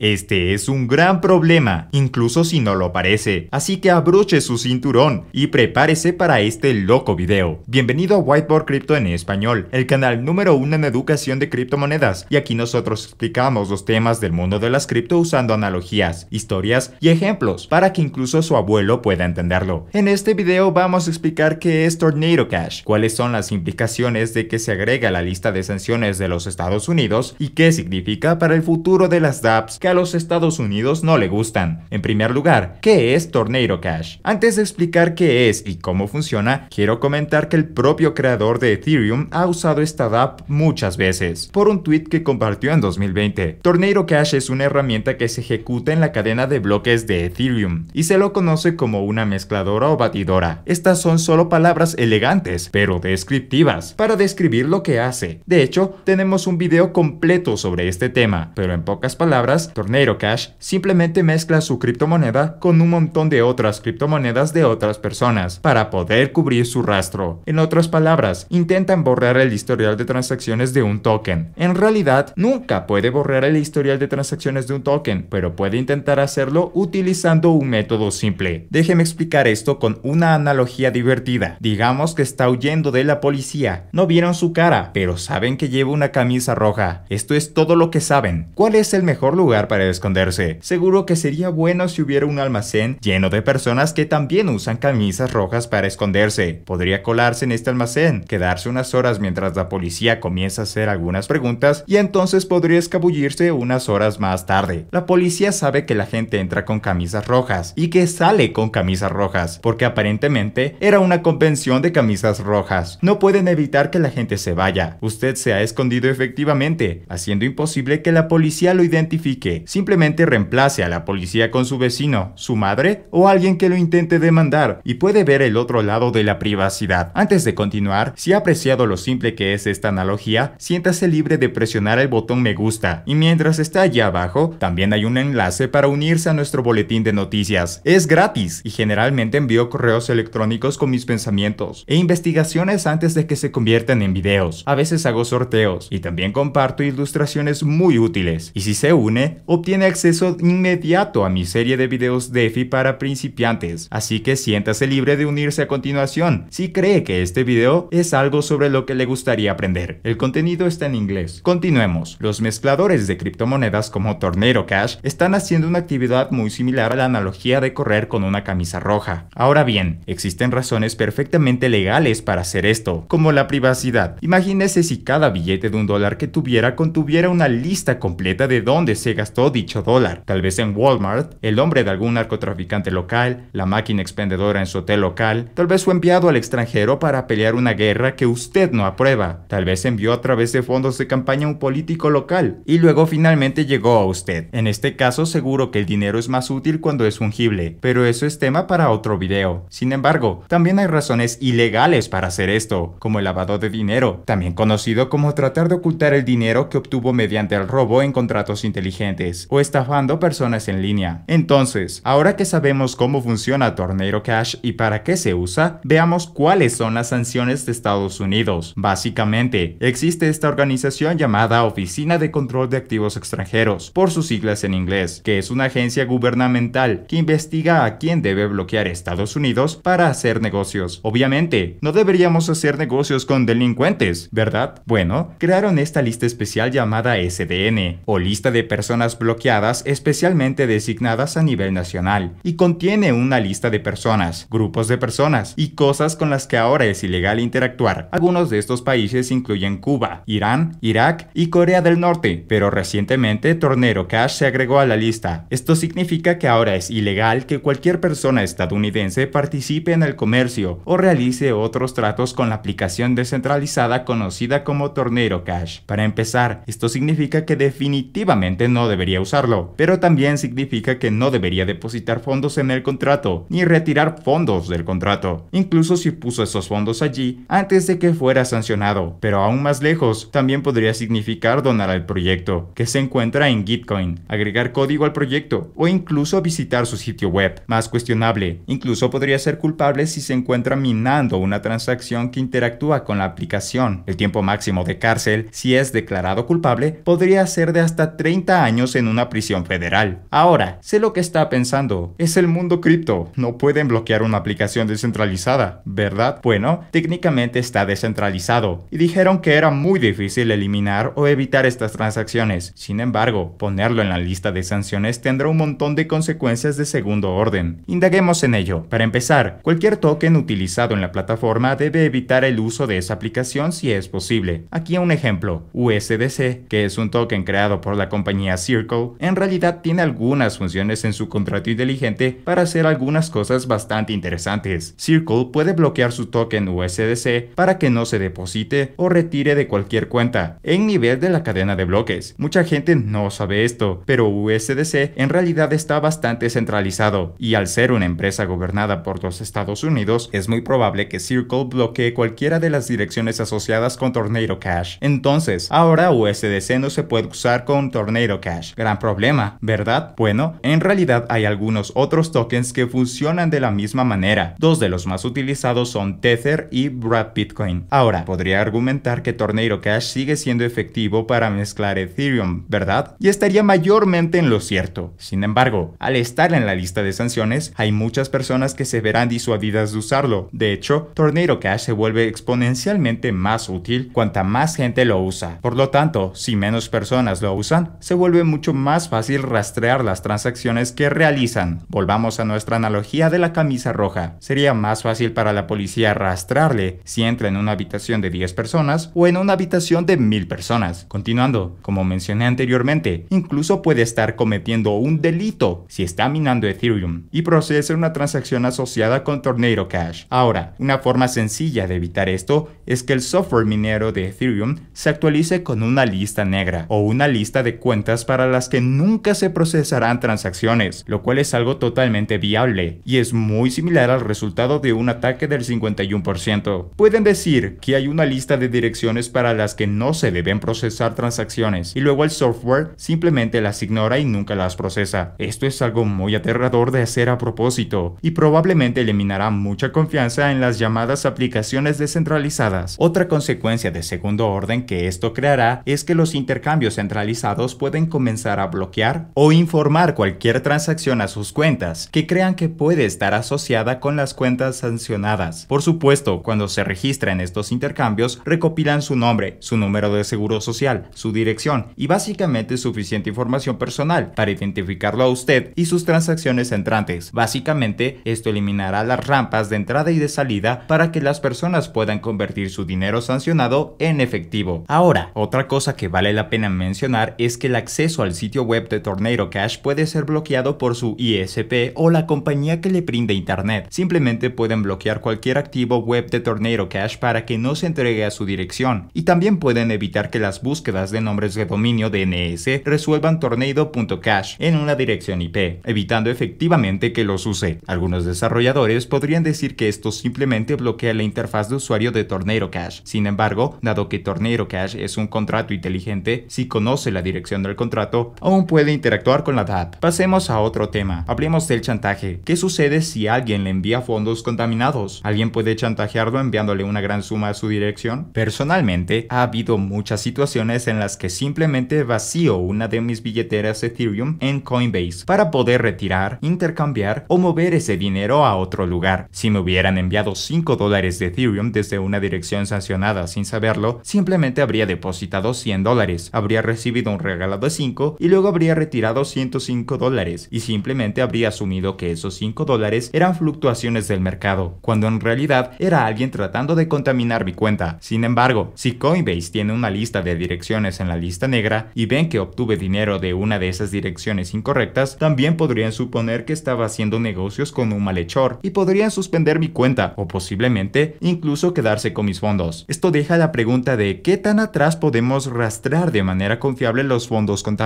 Este es un gran problema, incluso si no lo parece, así que abroche su cinturón y prepárese para este loco video. Bienvenido a Whiteboard Crypto en español, el canal número uno en educación de criptomonedas, y aquí nosotros explicamos los temas del mundo de las cripto usando analogías, historias y ejemplos para que incluso su abuelo pueda entenderlo. En este video vamos a explicar qué es Tornado Cash, cuáles son las implicaciones de que se agrega a la lista de sanciones de los Estados Unidos y qué significa para el futuro de las dApps que a los Estados Unidos no le gustan. En primer lugar, ¿qué es Tornado Cash? Antes de explicar qué es y cómo funciona, quiero comentar que el propio creador de Ethereum ha usado esta app muchas veces, por un tweet que compartió en 2020. Tornado Cash es una herramienta que se ejecuta en la cadena de bloques de Ethereum y se lo conoce como una mezcladora o batidora. Estas son solo palabras elegantes, pero descriptivas, para describir lo que hace. De hecho, tenemos un video completo sobre este tema, pero en pocas palabras, Tornado Cash simplemente mezcla su criptomoneda con un montón de otras criptomonedas de otras personas para poder cubrir su rastro. En otras palabras, intentan borrar el historial de transacciones de un token. En realidad, nunca puede borrar el historial de transacciones de un token, pero puede intentar hacerlo utilizando un método simple. Déjeme explicar esto con una analogía divertida. Digamos que está huyendo de la policía. No vieron su cara, pero saben que lleva una camisa roja. Esto es todo lo que saben. ¿Cuál es el mejor lugar para esconderse. Seguro que sería bueno si hubiera un almacén lleno de personas que también usan camisas rojas para esconderse. Podría colarse en este almacén, quedarse unas horas mientras la policía comienza a hacer algunas preguntas y entonces podría escabullirse unas horas más tarde. La policía sabe que la gente entra con camisas rojas y que sale con camisas rojas, porque aparentemente era una convención de camisas rojas. No pueden evitar que la gente se vaya. Usted se ha escondido efectivamente, haciendo imposible que la policía lo identifique Simplemente reemplace a la policía con su vecino, su madre o alguien que lo intente demandar y puede ver el otro lado de la privacidad. Antes de continuar, si ha apreciado lo simple que es esta analogía, siéntase libre de presionar el botón me gusta y mientras está allá abajo, también hay un enlace para unirse a nuestro boletín de noticias. Es gratis y generalmente envío correos electrónicos con mis pensamientos e investigaciones antes de que se conviertan en videos. A veces hago sorteos y también comparto ilustraciones muy útiles. Y si se une, obtiene acceso inmediato a mi serie de videos DeFi para principiantes, así que siéntase libre de unirse a continuación si cree que este video es algo sobre lo que le gustaría aprender. El contenido está en inglés. Continuemos. Los mezcladores de criptomonedas como Tornero Cash están haciendo una actividad muy similar a la analogía de correr con una camisa roja. Ahora bien, existen razones perfectamente legales para hacer esto, como la privacidad. Imagínese si cada billete de un dólar que tuviera contuviera una lista completa de dónde se gastó dicho dólar, tal vez en Walmart, el nombre de algún narcotraficante local, la máquina expendedora en su hotel local, tal vez fue enviado al extranjero para pelear una guerra que usted no aprueba, tal vez envió a través de fondos de campaña a un político local y luego finalmente llegó a usted. En este caso seguro que el dinero es más útil cuando es fungible, pero eso es tema para otro video. Sin embargo, también hay razones ilegales para hacer esto, como el lavado de dinero, también conocido como tratar de ocultar el dinero que obtuvo mediante el robo en contratos inteligentes o estafando personas en línea. Entonces, ahora que sabemos cómo funciona Tornero Cash y para qué se usa, veamos cuáles son las sanciones de Estados Unidos. Básicamente, existe esta organización llamada Oficina de Control de Activos Extranjeros, por sus siglas en inglés, que es una agencia gubernamental que investiga a quién debe bloquear Estados Unidos para hacer negocios. Obviamente, no deberíamos hacer negocios con delincuentes, ¿verdad? Bueno, crearon esta lista especial llamada SDN, o lista de personas bloqueadas especialmente designadas a nivel nacional y contiene una lista de personas, grupos de personas y cosas con las que ahora es ilegal interactuar. Algunos de estos países incluyen Cuba, Irán, Irak y Corea del Norte, pero recientemente Tornero Cash se agregó a la lista. Esto significa que ahora es ilegal que cualquier persona estadounidense participe en el comercio o realice otros tratos con la aplicación descentralizada conocida como Tornero Cash. Para empezar, esto significa que definitivamente no debe usarlo, pero también significa que no debería depositar fondos en el contrato, ni retirar fondos del contrato, incluso si puso esos fondos allí antes de que fuera sancionado. Pero aún más lejos, también podría significar donar al proyecto, que se encuentra en Gitcoin, agregar código al proyecto o incluso visitar su sitio web. Más cuestionable, incluso podría ser culpable si se encuentra minando una transacción que interactúa con la aplicación. El tiempo máximo de cárcel, si es declarado culpable, podría ser de hasta 30 años en una prisión federal. Ahora, sé lo que está pensando. Es el mundo cripto. No pueden bloquear una aplicación descentralizada, ¿verdad? Bueno, técnicamente está descentralizado. Y dijeron que era muy difícil eliminar o evitar estas transacciones. Sin embargo, ponerlo en la lista de sanciones tendrá un montón de consecuencias de segundo orden. Indaguemos en ello. Para empezar, cualquier token utilizado en la plataforma debe evitar el uso de esa aplicación si es posible. Aquí un ejemplo, USDC, que es un token creado por la compañía Circle en realidad tiene algunas funciones en su contrato inteligente para hacer algunas cosas bastante interesantes. Circle puede bloquear su token USDC para que no se deposite o retire de cualquier cuenta en nivel de la cadena de bloques. Mucha gente no sabe esto, pero USDC en realidad está bastante centralizado y al ser una empresa gobernada por los Estados Unidos, es muy probable que Circle bloquee cualquiera de las direcciones asociadas con Tornado Cash. Entonces, ahora USDC no se puede usar con Tornado Cash Gran problema, ¿verdad? Bueno, en realidad hay algunos otros tokens que funcionan de la misma manera. Dos de los más utilizados son Tether y Brad Bitcoin. Ahora, podría argumentar que Tornado Cash sigue siendo efectivo para mezclar Ethereum, ¿verdad? Y estaría mayormente en lo cierto. Sin embargo, al estar en la lista de sanciones, hay muchas personas que se verán disuadidas de usarlo. De hecho, Tornado Cash se vuelve exponencialmente más útil cuanta más gente lo usa. Por lo tanto, si menos personas lo usan, se vuelve mucho más fácil rastrear las transacciones que realizan. Volvamos a nuestra analogía de la camisa roja. Sería más fácil para la policía rastrarle si entra en una habitación de 10 personas o en una habitación de 1000 personas. Continuando, como mencioné anteriormente, incluso puede estar cometiendo un delito si está minando Ethereum y procesa una transacción asociada con Tornado Cash. Ahora, una forma sencilla de evitar esto es que el software minero de Ethereum se actualice con una lista negra o una lista de cuentas para las que nunca se procesarán transacciones, lo cual es algo totalmente viable y es muy similar al resultado de un ataque del 51%. Pueden decir que hay una lista de direcciones para las que no se deben procesar transacciones y luego el software simplemente las ignora y nunca las procesa. Esto es algo muy aterrador de hacer a propósito y probablemente eliminará mucha confianza en las llamadas aplicaciones descentralizadas. Otra consecuencia de segundo orden que esto creará es que los intercambios centralizados pueden comenzar a bloquear o informar cualquier transacción a sus cuentas que crean que puede estar asociada con las cuentas sancionadas. Por supuesto, cuando se registra en estos intercambios, recopilan su nombre, su número de seguro social, su dirección y básicamente suficiente información personal para identificarlo a usted y sus transacciones entrantes. Básicamente, esto eliminará las rampas de entrada y de salida para que las personas puedan convertir su dinero sancionado en efectivo. Ahora, otra cosa que vale la pena mencionar es que el acceso el sitio web de Tornado Cash puede ser bloqueado por su ISP o la compañía que le brinde internet. Simplemente pueden bloquear cualquier activo web de Tornado Cash para que no se entregue a su dirección. Y también pueden evitar que las búsquedas de nombres de dominio DNS resuelvan tornado.cache en una dirección IP, evitando efectivamente que los use. Algunos desarrolladores podrían decir que esto simplemente bloquea la interfaz de usuario de Tornado Cache. Sin embargo, dado que Tornado Cache es un contrato inteligente, si conoce la dirección del contrato, aún puede interactuar con la DAP. Pasemos a otro tema. Hablemos del chantaje. ¿Qué sucede si alguien le envía fondos contaminados? ¿Alguien puede chantajearlo enviándole una gran suma a su dirección? Personalmente, ha habido muchas situaciones en las que simplemente vacío una de mis billeteras Ethereum en Coinbase para poder retirar, intercambiar o mover ese dinero a otro lugar. Si me hubieran enviado 5 dólares de Ethereum desde una dirección sancionada sin saberlo, simplemente habría depositado 100 dólares, habría recibido un regalo de 5 y luego habría retirado 105 dólares y simplemente habría asumido que esos 5 dólares eran fluctuaciones del mercado, cuando en realidad era alguien tratando de contaminar mi cuenta. Sin embargo, si Coinbase tiene una lista de direcciones en la lista negra y ven que obtuve dinero de una de esas direcciones incorrectas, también podrían suponer que estaba haciendo negocios con un malhechor y podrían suspender mi cuenta o posiblemente incluso quedarse con mis fondos. Esto deja la pregunta de qué tan atrás podemos rastrear de manera confiable los fondos contaminados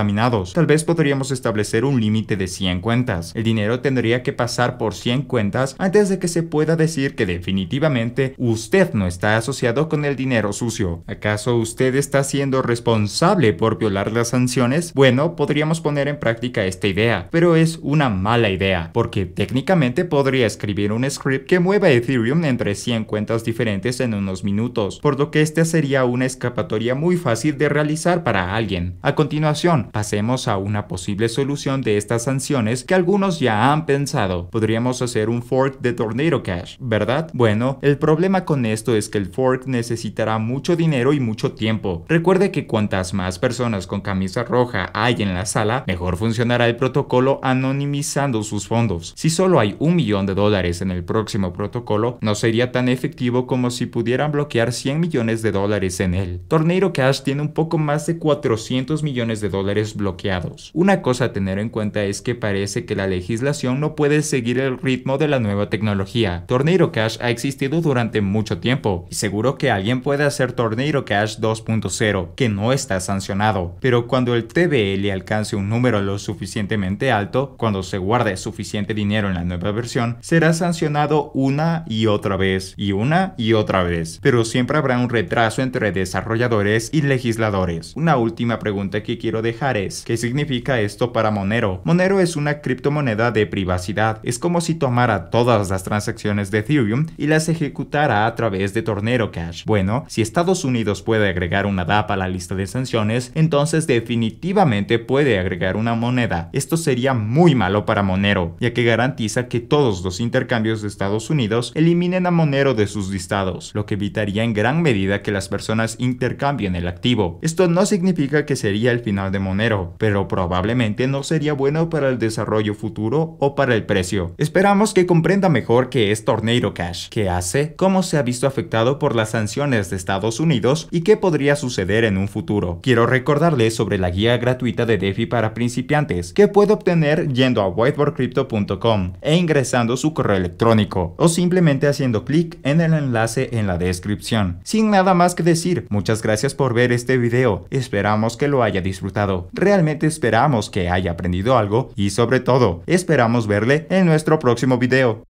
Tal vez podríamos establecer un límite de 100 cuentas. El dinero tendría que pasar por 100 cuentas antes de que se pueda decir que definitivamente usted no está asociado con el dinero sucio. ¿Acaso usted está siendo responsable por violar las sanciones? Bueno, podríamos poner en práctica esta idea, pero es una mala idea, porque técnicamente podría escribir un script que mueva Ethereum entre 100 cuentas diferentes en unos minutos, por lo que esta sería una escapatoria muy fácil de realizar para alguien. A continuación, Pasemos a una posible solución de estas sanciones que algunos ya han pensado. Podríamos hacer un fork de Tornado Cash, ¿verdad? Bueno, el problema con esto es que el fork necesitará mucho dinero y mucho tiempo. Recuerde que cuantas más personas con camisa roja hay en la sala, mejor funcionará el protocolo anonimizando sus fondos. Si solo hay un millón de dólares en el próximo protocolo, no sería tan efectivo como si pudieran bloquear 100 millones de dólares en él. Tornado Cash tiene un poco más de 400 millones de dólares bloqueados. Una cosa a tener en cuenta es que parece que la legislación no puede seguir el ritmo de la nueva tecnología. Tornado Cash ha existido durante mucho tiempo y seguro que alguien puede hacer Tornado Cash 2.0 que no está sancionado, pero cuando el TBL alcance un número lo suficientemente alto, cuando se guarde suficiente dinero en la nueva versión, será sancionado una y otra vez y una y otra vez, pero siempre habrá un retraso entre desarrolladores y legisladores. Una última pregunta que quiero dejar ¿Qué significa esto para Monero? Monero es una criptomoneda de privacidad. Es como si tomara todas las transacciones de Ethereum y las ejecutara a través de Tornero Cash. Bueno, si Estados Unidos puede agregar una DAP a la lista de sanciones, entonces definitivamente puede agregar una moneda. Esto sería muy malo para Monero, ya que garantiza que todos los intercambios de Estados Unidos eliminen a Monero de sus listados, lo que evitaría en gran medida que las personas intercambien el activo. Esto no significa que sería el final de Monero pero probablemente no sería bueno para el desarrollo futuro o para el precio. Esperamos que comprenda mejor qué es Tornado Cash, qué hace, cómo se ha visto afectado por las sanciones de Estados Unidos y qué podría suceder en un futuro. Quiero recordarles sobre la guía gratuita de DeFi para principiantes que puede obtener yendo a whiteboardcrypto.com e ingresando su correo electrónico o simplemente haciendo clic en el enlace en la descripción. Sin nada más que decir, muchas gracias por ver este video, esperamos que lo haya disfrutado. Realmente esperamos que haya aprendido algo y sobre todo, esperamos verle en nuestro próximo video.